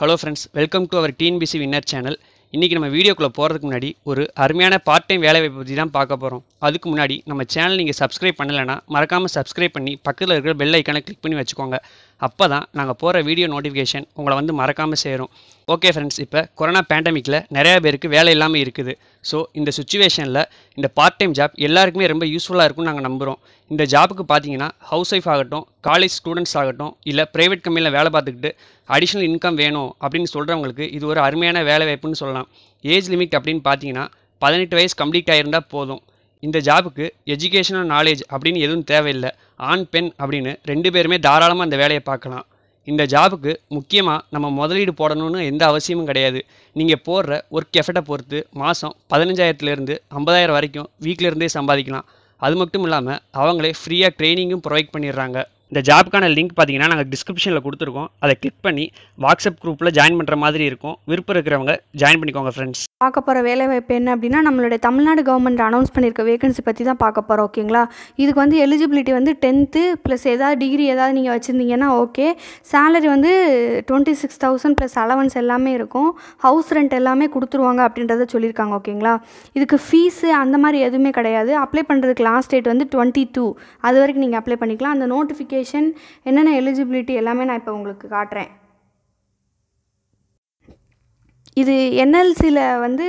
hello friends welcome to our TNPSC winner channel இன்றைக்கி நம்ம வீடியோக்குள்ளே போகிறதுக்கு முன்னாடி ஒரு அருமையான பார்ட் டைம் வேலை வாய்ப்பு பற்றி தான் பார்க்க போகிறோம் அதுக்கு முன்னாடி நம்ம சேனல் நீங்கள் சப்ஸ்கிரைப் பண்ணலைன்னா மறக்காமல் சப்ஸ்கிரைப் பண்ணி பக்கத்தில் இருக்கிற பெல் ஐக்கானை கிளிக் பண்ணி வச்சுக்கோங்க அப்போ தான் நாங்கள் போகிற வீடியோ நோட்டிஃபிகேஷன் உங்களை வந்து மறக்காமல் சேரும் ஓகே ஃப்ரெண்ட்ஸ் இப்போ கொரோனா பேண்டமிக்கில் நிறையா பேருக்கு வேலை இல்லாமல் இருக்குது ஸோ இந்த சுச்சுவேஷனில் இந்த பார்ட் டைம் ஜாப் எல்லாருக்குமே ரொம்ப யூஸ்ஃபுல்லாக இருக்கும்னு நாங்கள் நம்புகிறோம் இந்த ஜாப்புக்கு பார்த்தீங்கன்னா ஹவுஸ் ஒய்ஃப் ஆகட்டும் காலேஜ் ஸ்டூடெண்ட்ஸ் ஆகட்டும் இல்லை ப்ரைவேட் கம்பெனியில் வேலை பார்த்துக்கிட்டு அடிஷ்னல் இன்கம் வேணும் அப்படின்னு சொல்கிறவங்களுக்கு இது ஒரு அருமையான வேலை வாய்ப்புன்னு சொல்லலாம் ஏஜ் லிமிட் அப்படின்னு பார்த்தீங்கன்னா பதினெட்டு வயசு கம்ப்ளீட் ஆகிருந்தால் போதும் இந்த ஜாபுக்கு எஜுகேஷனல் நாலேஜ் அப்படின்னு எதுவும் தேவையில்லை ஆண் பெண் அப்படின்னு ரெண்டு பேருமே தாராளமாக அந்த வேலையை பார்க்கலாம் இந்த ஜாபுக்கு முக்கியமாக நம்ம முதலீடு போடணும்னு எந்த அவசியமும் கிடையாது நீங்கள் போடுற ஒர்க் எஃபர்ட்டை பொறுத்து மாதம் பதினஞ்சாயிரத்துலேருந்து ஐம்பதாயிரம் வரைக்கும் வீக்கிலேருந்தே சம்பாதிக்கலாம் அது மட்டும் இல்லாமல் அவங்களே ஃப்ரீயாக ட்ரைனிங்கும் ப்ரொவைட் பண்ணிடுறாங்க இந்த ஜாப்க்கான லிங்க் பார்த்தீங்கன்னா நாங்கள் டிஸ்கிரிப்ஷனில் கொடுத்துருக்கோம் அதை கிளிக் பண்ணி வாட்ஸ்அப் குரூப்பில் ஜாயின் பண்ணுற மாதிரி இருக்கும் விருப்பம் இருக்கிறவங்க ஜாயின் பண்ணிக்கோங்க ஃப்ரெண்ட்ஸ் பார்க்க போகிற வேலைவாய்ப்பு என்ன அப்படின்னா நம்மளுடைய தமிழ்நாடு கவர்மெண்ட் அனௌன்ஸ் பண்ணியிருக்க வேகன்சி பற்றி தான் பார்க்க போகிறோம் ஓகேங்களா இதுக்கு வந்து எலிஜிபிலிட்டி வந்து டென்த்து ப்ளஸ் ஏதாவது டிகிரி ஏதாவது நீங்கள் வச்சுருந்தீங்கன்னா ஓகே சேலரி வந்து twenty six thousand plus allowance எல்லாமே இருக்கும் ஹவுஸ் ரெண்ட் எல்லாமே கொடுத்துருவாங்க அப்படின்றத சொல்லியிருக்காங்க ஓகேங்களா இதுக்கு ஃபீஸு அந்த மாதிரி எதுவுமே கிடையாது அப்ளை பண்ணுறதுக்கு லாஸ்ட் டேட் வந்து டுவெண்ட்டி டூ அது வரைக்கும் நீங்கள் அப்ளை பண்ணிக்கலாம் அந்த நோட்டிஃபிகேஷன் குவாலிஃபிகேஷன் என்னென்ன எலிஜிபிலிட்டி எல்லாமே நான் இப்போ உங்களுக்கு காட்டுறேன் இது என்எல்சியில் வந்து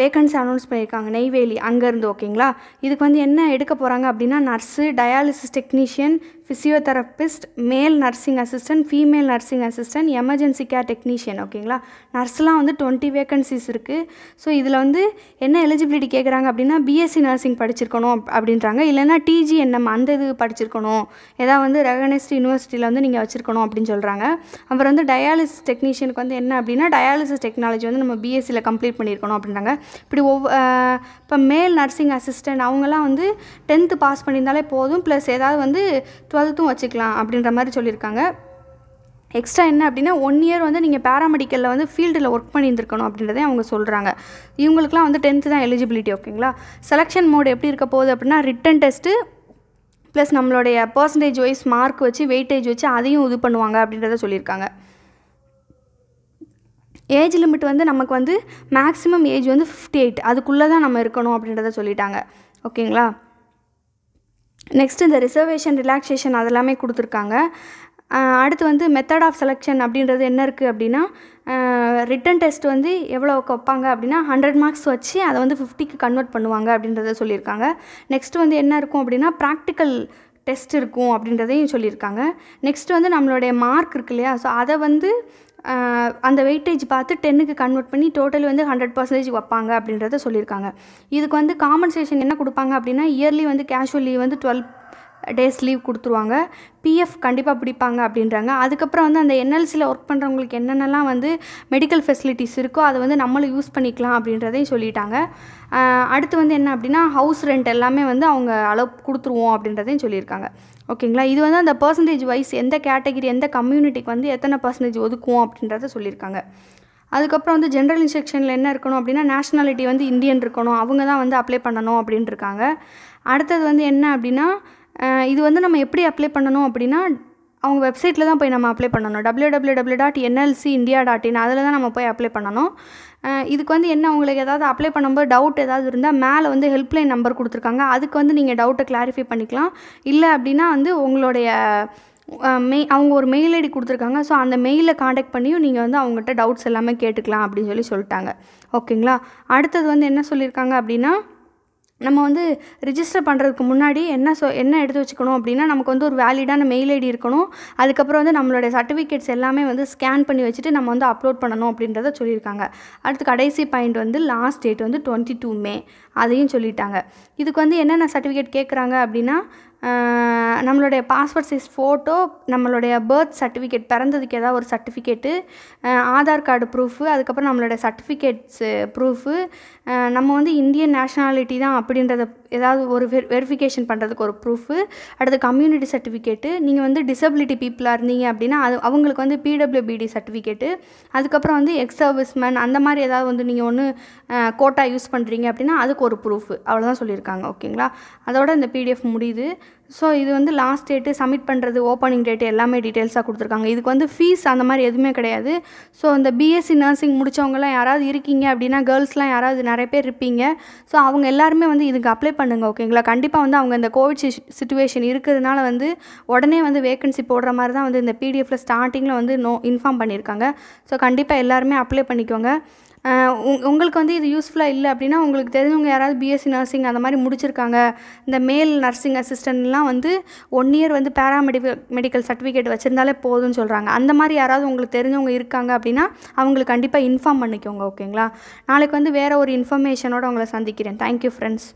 வேக்கன்சி அனௌன்ஸ் பண்ணியிருக்காங்க நெய்வேலி அங்கேருந்து ஓகேங்களா இதுக்கு வந்து என்ன எடுக்க போகிறாங்க அப்படின்னா nurse dialysis technician physiotherapist male nursing assistant female nursing assistant emergency care technician ஓகேங்களா நர்ஸ்லாம் வந்து டுவெண்ட்டி வேக்கன்சிஸ் இருக்குது ஸோ இதில் வந்து என்ன எலிஜிபிலிட்டி கேட்குறாங்க அப்படின்னா பிஎஸ்சி நர்சிங் படிச்சிருக்கணும் அப்படின்றாங்க இல்லைனா டிஜிஎன்எம் அந்த இது படிச்சிருக்கணும் ஏதாவது வந்து ரெகனைஸ்டு யூனிவர்சிட்டியில் வந்து நீங்கள் வச்சுருக்கணும் அப்படின்னு சொல்கிறாங்க அப்புறம் வந்து டயாலிசிஸ் டெக்னீஷியனுக்கு வந்து என்ன அப்படின்னா டயாலிசிஸ் டெக்னாலஜி வந்து நம்ம பிஎஸ்சியில் கம்ப்ளீட் பண்ணியிருக்கணும் அப்படின்றாங்க இப்படி ஒவ்வொரு இப்போ மேல் நர்சிங் அசிஸ்டன்ட் அவங்கெல்லாம் வந்து டென்த்து பாஸ் பண்ணியிருந்தாலே போதும் ப்ளஸ் ஏதாவது வந்து டுவெல் டுவெல்த்தும் வச்சுக்கலாம் அப்படின்ற மாதிரி சொல்லியிருக்காங்க எக்ஸ்ட்ரா என்ன அப்படின்னா ஒன் இயர் வந்து நீங்கள் பேராமெடிக்கலில் வந்து ஃபீல்டில் ஒர்க் பண்ணியிருந்துருக்கணும் அப்படின்றதே அவங்க சொல்கிறாங்க இவங்களுக்குலாம் வந்து டென்த்து தான் எலிஜிபிலிட்டி ஓகேங்களா செலெக்ஷன் மோடு எப்படி இருக்க போகுது அப்படின்னா ரிட்டன் டெஸ்ட்டு ப்ளஸ் நம்மளுடைய பர்சன்டேஜ் வைஸ் மார்க் வச்சு வெயிட்டேஜ் வச்சு அதையும் இது பண்ணுவாங்க அப்படின்றத சொல்லியிருக்காங்க ஏஜ் லிமிட் வந்து நமக்கு வந்து மேக்ஸிமம் ஏஜ் வந்து ஃபிஃப்டி எயிட் அதுக்குள்ளே தான் நம்ம இருக்கணும் அப்படின்றத சொல்லிட்டாங்க ஓகேங்களா நெக்ஸ்ட் இந்த ரிசர்வேஷன் ரிலாக்ஸேஷன் அதெல்லாமே கொடுத்துருக்காங்க அடுத்து வந்து மெத்தட் ஆஃப் செலெக்ஷன் அப்படின்றது என்ன இருக்குது அப்படின்னா ரிட்டன் டெஸ்ட் வந்து எவ்வளோ வைப்பாங்க அப்படின்னா ஹண்ட்ரட் மார்க்ஸ் வச்சு அதை வந்து ஃபிஃப்டிக்கு கன்வெர்ட் பண்ணுவாங்க அப்படின்றத சொல்லியிருக்காங்க நெக்ஸ்ட் வந்து என்ன இருக்கும் அப்படின்னா ப்ராக்டிக்கல் டெஸ்ட் இருக்கும் அப்படின்றதையும் சொல்லியிருக்காங்க நெக்ஸ்ட் வந்து நம்மளுடைய மார்க் இருக்கு இல்லையா ஸோ அதை வந்து அந்த வெயிட்டேஜ் பார்த்து டென்னுக்கு கன்வெர்ட் பண்ணி டோட்டல் வந்து ஹண்ட்ரட் பர்சன்டேஜ் வைப்பாங்க அப்படின்றத சொல்லியிருக்காங்க இதுக்கு வந்து காமன்சேஷன் என்ன கொடுப்பாங்க அப்படின்னா இயர்லி வந்து கேஷுவலி வந்து டுவெல் டேஸ் லீவ் கொடுத்துருவாங்க பிஎஃப் கண்டிப்பாக பிடிப்பாங்க அப்படின்றாங்க அதுக்கப்புறம் வந்து அந்த என்எல்சியில் ஒர்க் பண்ணுறவங்களுக்கு என்னென்னலாம் வந்து மெடிக்கல் ஃபெசிலிட்டிஸ் இருக்கோ அதை வந்து நம்மளும் யூஸ் பண்ணிக்கலாம் அப்படின்றதையும் சொல்லிட்டாங்க அடுத்து வந்து என்ன அப்படின்னா ஹவுஸ் ரெண்ட் எல்லாமே வந்து அவங்க அளவு கொடுத்துருவோம் அப்படின்றதையும் சொல்லியிருக்காங்க ஓகேங்களா இது வந்து அந்த பர்சன்டேஜ் வைஸ் எந்த கேட்டகிரி எந்த கம்யூனிட்டிக்கு வந்து எத்தனை பர்சன்டேஜ் ஒதுக்குவோம் அப்படின்றத சொல்லியிருக்காங்க அதுக்கப்புறம் வந்து ஜென்ரல் இன்ஸ்ட்ரக்ஷனில் என்ன இருக்கணும் அப்படின்னா நேஷ்னாலிட்டி வந்து இந்தியன் இருக்கணும் அவங்க தான் வந்து அப்ளை பண்ணணும் அப்படின்ட்டுருக்காங்க அடுத்தது வந்து என்ன அப்படின்னா இது வந்து நம்ம எப்படி அப்ளை பண்ணணும் அப்படின்னா அவங்க வெப்சைட்டில் தான் போய் நம்ம அப்ளை பண்ணணும் W W W dot NLC India dot in அதில் தான் நம்ம போய் அப்ளை பண்ணணும் இதுக்கு வந்து என்ன உங்களுக்கு ஏதாவது அப்ளை பண்ணும்போது டவுட் ஏதாவது இருந்தால் மேலே வந்து ஹெல்ப்லைன் நம்பர் கொடுத்துருக்காங்க அதுக்கு வந்து நீங்கள் டவுட்டை கிளாரிஃபை பண்ணிக்கலாம் இல்லை அப்படின்னா வந்து உங்களுடைய மெய் அவங்க ஒரு மெயில் ஐடி கொடுத்துருக்காங்க ஸோ அந்த மெயிலில் காண்டாக்ட் பண்ணியும் நீங்கள் வந்து அவங்ககிட்ட டவுட்ஸ் எல்லாமே கேட்டுக்கலாம் அப்படின்னு சொல்லி சொல்லிட்டாங்க ஓகேங்களா அடுத்தது வந்து என்ன சொல்லியிருக்காங்க அப்படின்னா நம்ம வந்து ரிஜிஸ்டர் பண்ணுறதுக்கு முன்னாடி என்ன சொ என்ன எடுத்து வச்சுக்கணும் அப்படின்னா நமக்கு வந்து ஒரு வேலிடான மெயில் ஐடி இருக்கணும் அதுக்கப்புறம் வந்து நம்மளுடைய சர்டிஃபிகேட்ஸ் எல்லாமே வந்து ஸ்கேன் பண்ணி வச்சுட்டு நம்ம வந்து அப்லோட் பண்ணணும் அப்படின்றத சொல்லியிருக்காங்க அடுத்து கடைசி பாயிண்ட் வந்து லாஸ்ட் டேட் வந்து டுவெண்ட்டி டூ மே அதையும் சொல்லிட்டாங்க இதுக்கு வந்து என்னென்ன சர்டிஃபிகேட் கேட்குறாங்க அப்படின்னா நம்மளுடைய பாஸ்போர்ட் சைஸ் ஃபோட்டோ நம்மளுடைய பர்த் சர்டிஃபிகேட் பிறந்ததுக்கு ஏதாவது ஒரு சர்டிஃபிகேட்டு ஆதார் கார்டு ப்ரூஃபு அதுக்கப்புறம் நம்மளுடைய சர்டிஃபிகேட்ஸு ப்ரூஃபு நம்ம வந்து இந்தியன் நேஷ்னாலிட்டி தான் அப்படின்றத ஏதாவது ஒரு வெ வெரிஃபிகேஷன் பண்ணுறதுக்கு ஒரு ப்ரூஃபு அடுத்து கம்யூனிட்டி சர்டிஃபிகேட்டு நீங்கள் வந்து டிசபிலிட்டி பீப்புளாக இருந்தீங்க அப்படின்னா அது அவங்களுக்கு வந்து பிடபிள்யூபிடி சர்டிஃபிகேட்டு அதுக்கப்புறம் வந்து எக்ஸ் சர்வீஸ்மேன் அந்த மாதிரி ஏதாவது வந்து நீங்கள் ஒன்று கோட்டா யூஸ் பண்ணுறீங்க அப்படின்னா அதுக்கு ஒரு ப்ரூஃபு அவ்வளோதான் சொல்லியிருக்காங்க ஓகேங்களா அதோட இந்த பிடிஎஃப் முடியுது ஸோ இது வந்து லாஸ்ட் டேட்டு சப்மிட் பண்ணுறது ஓப்பனிங் டேட்டு எல்லாமே டீட்டெயில்ஸாக கொடுத்துருக்காங்க இதுக்கு வந்து ஃபீஸ் அந்த மாதிரி எதுவுமே கிடையாது ஸோ இந்த பிஎஸ்சி நர்சிங் முடித்தவங்கலாம் யாராவது இருக்கீங்க அப்படின்னா கேர்ள்ஸ்லாம் யாராவது நிறைய பேர் இருப்பீங்க ஸோ அவங்க எல்லாருமே வந்து இதுக்கு அப்ளை பண்ணுங்கள் ஓகேங்களா கண்டிப்பாக வந்து அவங்க இந்த கோவிட் சுச்சுவேஷன் இருக்கிறதுனால வந்து உடனே வந்து வேக்கன்சி போடுற மாதிரி தான் வந்து இந்த பிடிஎஃப்பில் ஸ்டார்டிங்கில் வந்து நோ இன்ஃபார்ம் பண்ணியிருக்காங்க ஸோ கண்டிப்பாக எல்லாருமே அப்ளை பண்ணிக்கோங்க உங்களுக்கு வந்து இது யூஸ்ஃபுல்லாக இல்லை அப்படின்னா உங்களுக்கு தெரிஞ்சவங்க யாராவது பிஎஸ்சி நர்சிங் அந்த மாதிரி முடிச்சிருக்காங்க இந்த மேல் நர்சிங் அசிஸ்டன்ட்லாம் வந்து ஒன் இயர் வந்து பேராமெடிக்கல் மெடிக்கல் சர்டிஃபிகேட் வச்சுருந்தாலே போதும்னு சொல்கிறாங்க அந்த மாதிரி யாராவது உங்களுக்கு தெரிஞ்சவங்க இருக்காங்க அப்படின்னா அவங்களுக்கு கண்டிப்பாக இன்ஃபார்ம் பண்ணிக்கோங்க ஓகேங்களா நாளைக்கு வந்து வேறு ஒரு இன்ஃபர்மேஷனோட உங்களை சந்திக்கிறேன் தேங்க்யூ ஃப்ரெண்ட்ஸ்